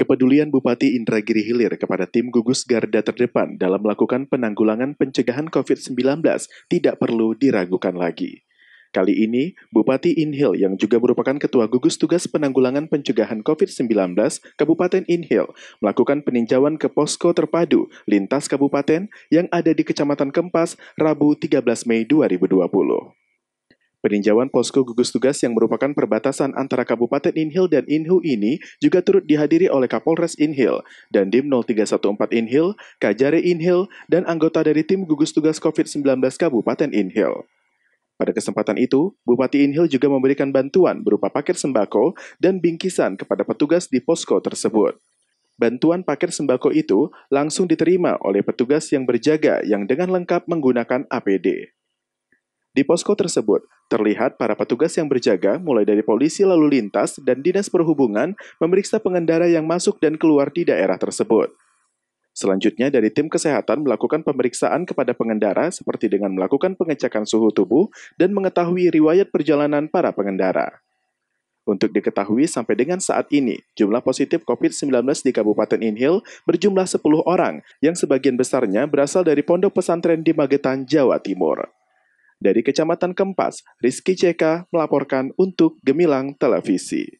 Kepedulian Bupati Indragiri Hilir kepada tim gugus garda terdepan dalam melakukan penanggulangan pencegahan COVID-19 tidak perlu diragukan lagi. Kali ini, Bupati Inhil yang juga merupakan Ketua Gugus Tugas Penanggulangan Pencegahan COVID-19 Kabupaten Inhil melakukan peninjauan ke posko terpadu lintas kabupaten yang ada di Kecamatan Kempas Rabu 13 Mei 2020. Peninjauan posko gugus tugas yang merupakan perbatasan antara Kabupaten Inhil dan Inhu ini juga turut dihadiri oleh Kapolres Inhil dan Dim 0314 Inhil, Kajare Inhil, dan anggota dari tim gugus tugas COVID-19 Kabupaten Inhil. Pada kesempatan itu, Bupati Inhil juga memberikan bantuan berupa paket sembako dan bingkisan kepada petugas di posko tersebut. Bantuan paket sembako itu langsung diterima oleh petugas yang berjaga yang dengan lengkap menggunakan APD. Di posko tersebut, terlihat para petugas yang berjaga mulai dari polisi lalu lintas dan dinas perhubungan memeriksa pengendara yang masuk dan keluar di daerah tersebut. Selanjutnya dari tim kesehatan melakukan pemeriksaan kepada pengendara seperti dengan melakukan pengecekan suhu tubuh dan mengetahui riwayat perjalanan para pengendara. Untuk diketahui sampai dengan saat ini, jumlah positif COVID-19 di Kabupaten Inhil berjumlah 10 orang yang sebagian besarnya berasal dari Pondok Pesantren di Magetan, Jawa Timur. Dari Kecamatan Kempas, Rizky Ceka melaporkan untuk Gemilang Televisi.